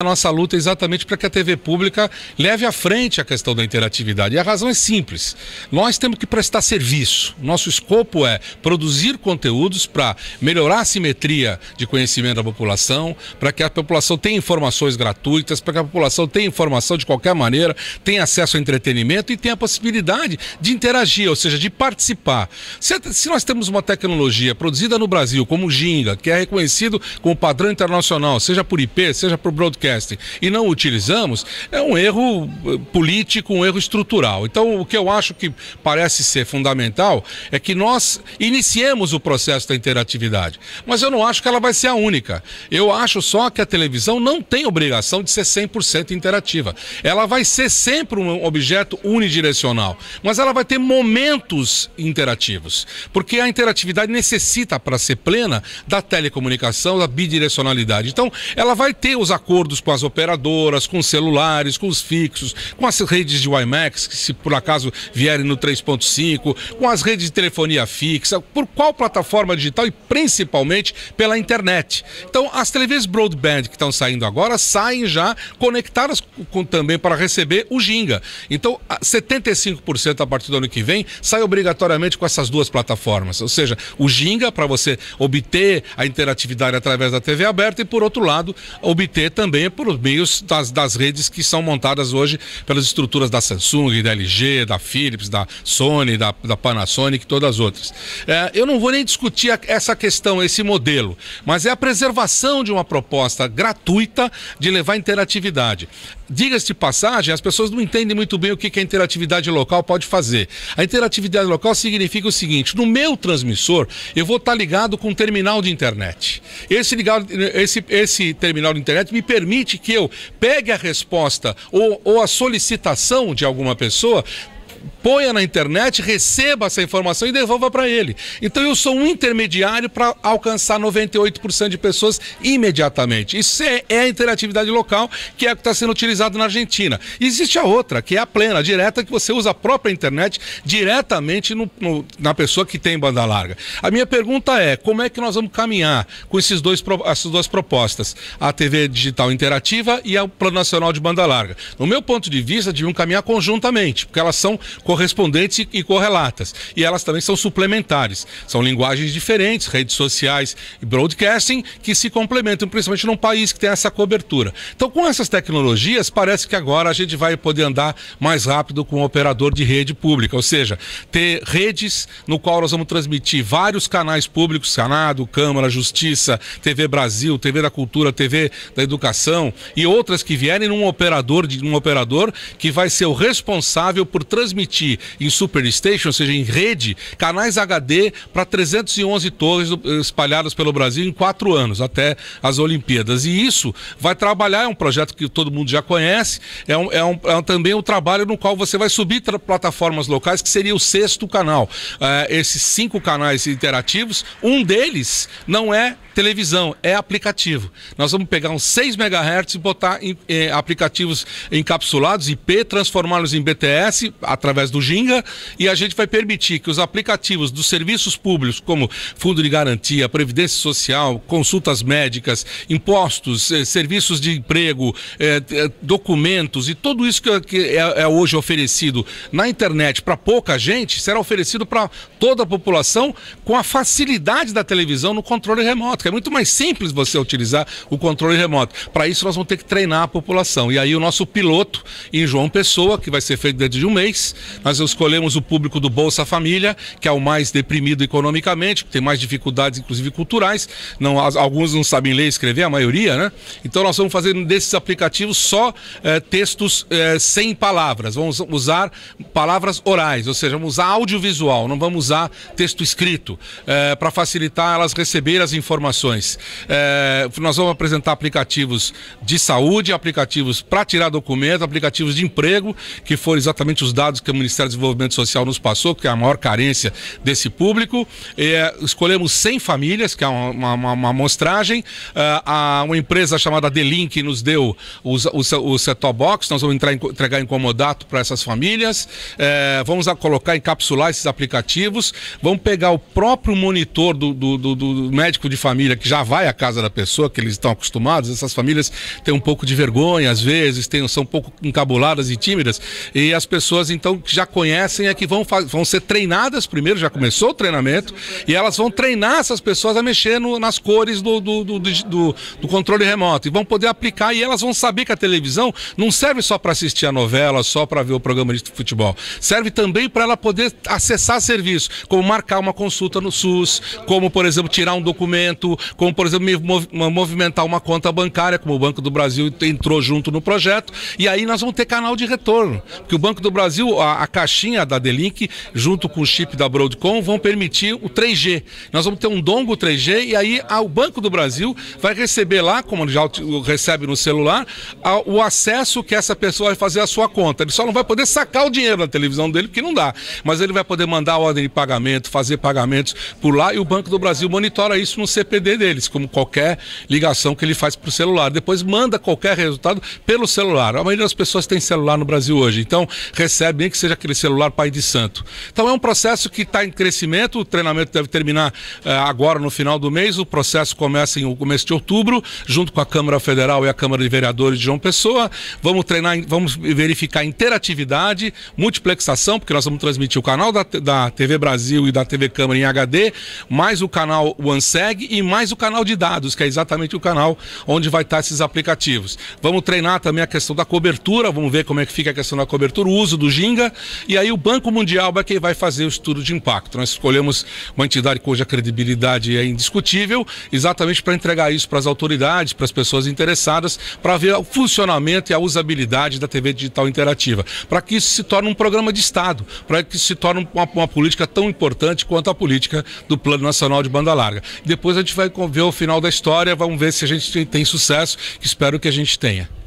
A nossa luta é exatamente para que a TV pública leve à frente a questão da interatividade. E a razão é simples. Nós temos que prestar serviço. Nosso escopo é produzir conteúdos para melhorar a simetria de conhecimento da população, para que a população tenha informações gratuitas, para que a população tenha informação de qualquer maneira, tenha acesso ao entretenimento e tenha a possibilidade de interagir, ou seja, de participar. Se, nós temos uma tecnologia produzida no Brasil, como o Ginga, que é reconhecido como padrão internacional, seja por IP, seja por broadcast, podcast e não utilizamos, é um erro eh, político, um erro estrutural. Então, o que eu acho que parece ser fundamental é que nós iniciemos o processo da interatividade. Mas eu não acho que ela vai ser a única. Eu acho só que a televisão não tem obrigação de ser 100% interativa. Ela vai ser sempre um objeto unidirecional, mas ela vai ter momentos interativos, porque a interatividade necessita para ser plena da telecomunicação, da bidirecionalidade. Então, ela vai ter os acordos com as operadoras, com os celulares, com os fixos, com as redes de WiMAX, que se por acaso vierem no 3.5, com as redes de telefonia fixa, por qual plataforma digital e principalmente pela internet. Então, as TVs broadband que estão saindo agora saem já conectadas com, também para receber o Ginga. Então, 75% a partir do ano que vem sai obrigatoriamente com essas duas plataformas. Ou seja, o Ginga para você obter a interatividade através da TV aberta e, por outro lado, obter também por meios das, das redes que são montadas hoje pelas estruturas da Samsung, da LG, da Philips, da Sony, da, da Panasonic e todas as outras. É, eu não vou nem discutir a, essa questão, esse modelo, mas é a preservação de uma proposta gratuita de levar interatividade. Diga-se de passagem, as pessoas não entendem muito bem o que, que a interatividade local pode fazer. A interatividade local significa o seguinte: no meu transmissor, eu vou estar ligado com um terminal de internet. Esse, ligado, esse, esse terminal de internet me permite permite que eu pegue a resposta ou, ou a solicitação de alguma pessoa ponha na internet, receba essa informação e devolva para ele. Então eu sou um intermediário para alcançar 98% de pessoas imediatamente. Isso é, é, a interatividade local, que é a que está sendo utilizada na Argentina. existe a outra, que é a plena, a direta, que você usa a própria internet diretamente no, no, na pessoa que tem banda larga. A minha pergunta é: como é que nós vamos caminhar com esses dois, essas duas propostas? A TV digital interativa e o Plano Nacional de Banda Larga. No meu ponto de vista, deviam caminhar conjuntamente, porque elas são correlacionadas correspondentes e, correlatas. E elas também são suplementares. São linguagens diferentes, redes sociais e broadcasting, que se complementam, principalmente num país que tem essa cobertura. Então, com essas tecnologias, parece que agora a gente vai poder andar mais rápido com o um operador de rede pública, ou seja, ter redes no qual nós vamos transmitir vários canais públicos, Senado, Câmara, Justiça, TV Brasil, TV da Cultura, TV da Educação e outras que vierem num operador de um operador que vai ser o responsável por transmitir transmitir em Superstation, ou seja, em rede, canais HD para 311 torres espalhadas pelo Brasil em quatro anos, até as Olimpíadas. E isso vai trabalhar, é um projeto que todo mundo já conhece, é, um, é, um, é também um trabalho no qual você vai subir plataformas locais, que seria o sexto canal. Eh, esses cinco canais interativos, um deles não é televisão, é aplicativo. Nós vamos pegar uns 6 MHz e botar em, eh, aplicativos encapsulados, IP, transformá-los em BTS através do Ginga e a gente vai permitir que os aplicativos dos serviços públicos, como fundo de garantia, previdência social, consultas médicas, impostos, eh, serviços de emprego, eh, eh documentos e tudo isso que, que é, é hoje oferecido na internet para pouca gente, será oferecido para toda a população com a facilidade da televisão no controle remoto. É muito mais simples você utilizar o controle remoto. Para isso, nós vamos ter que treinar a população. E aí, o nosso piloto em João Pessoa, que vai ser feito dentro de um mês, nós escolhemos o público do Bolsa Família, que é o mais deprimido economicamente, que tem mais dificuldades, inclusive culturais. Não, alguns não sabem ler e escrever, a maioria, né? Então, nós vamos fazer desses aplicativos só eh, textos eh, sem palavras. Vamos usar palavras orais, ou seja, vamos usar audiovisual, não vamos usar texto escrito, eh, para facilitar elas receber as informações informações. É, nós vamos apresentar aplicativos de saúde, aplicativos para tirar documento, aplicativos de emprego, que foram exatamente os dados que o Ministério do Desenvolvimento Social nos passou, que é a maior carência desse público. É, escolhemos 100 famílias, que é uma, uma, uma amostragem. É, a, uma empresa chamada Delink nos deu o set-top box, nós vamos entrar, entregar em comodato para essas famílias. É, vamos colocar, encapsular esses aplicativos. Vamos pegar o próprio monitor do, do, do, do médico de família família que já vai à casa da pessoa, que eles estão acostumados, essas famílias têm um pouco de vergonha, às vezes, têm, são um pouco encabuladas e tímidas, e as pessoas então que já conhecem é que vão, vão ser treinadas primeiro, já começou o treinamento, e elas vão treinar essas pessoas a mexer no, nas cores do do, do, do, do, controle remoto, e vão poder aplicar, e elas vão saber que a televisão não serve só para assistir a novela, só para ver o programa de futebol, serve também para ela poder acessar serviços, como marcar uma consulta no SUS, como, por exemplo, tirar um documento, como, por exemplo, movimentar uma conta bancária, como o Banco do Brasil entrou junto no projeto, e aí nós vamos ter canal de retorno. Porque o Banco do Brasil, a, a caixinha da Delink, junto com o chip da Broadcom, vão permitir o 3G. Nós vamos ter um dongo 3G e aí a, o Banco do Brasil vai receber lá, como já recebe no celular, a, o acesso que essa pessoa vai fazer à sua conta. Ele só não vai poder sacar o dinheiro da televisão dele, porque não dá. Mas ele vai poder mandar a ordem de pagamento, fazer pagamentos por lá e o Banco do Brasil monitora isso no CP depender deles, como qualquer ligação que ele faz para o celular. Depois manda qualquer resultado pelo celular. A maioria das pessoas tem celular no Brasil hoje, então recebe nem que seja aquele celular pai de santo. Então é um processo que está em crescimento, o treinamento deve terminar eh, agora no final do mês, o processo começa em começo de outubro, junto com a Câmara Federal e a Câmara de Vereadores de João Pessoa. Vamos treinar, vamos verificar interatividade, multiplexação, porque nós vamos transmitir o canal da, da TV Brasil e da TV Câmara em HD, mais o canal OneSeg e mais o canal de dados, que é exatamente o canal onde vai estar esses aplicativos. Vamos treinar também a questão da cobertura, vamos ver como é que fica a questão da cobertura, o uso do Ginga, e aí o Banco Mundial é quem vai fazer o estudo de impacto. Nós escolhemos uma entidade cuja credibilidade é indiscutível, exatamente para entregar isso para as autoridades, para as pessoas interessadas, para ver o funcionamento e a usabilidade da TV digital interativa, para que isso se torne um programa de Estado, para que isso se torne uma, uma política tão importante quanto a política do Plano Nacional de Banda Larga. Depois a gente vai ver o final da história, vamos ver se a gente tem sucesso, espero que a gente tenha.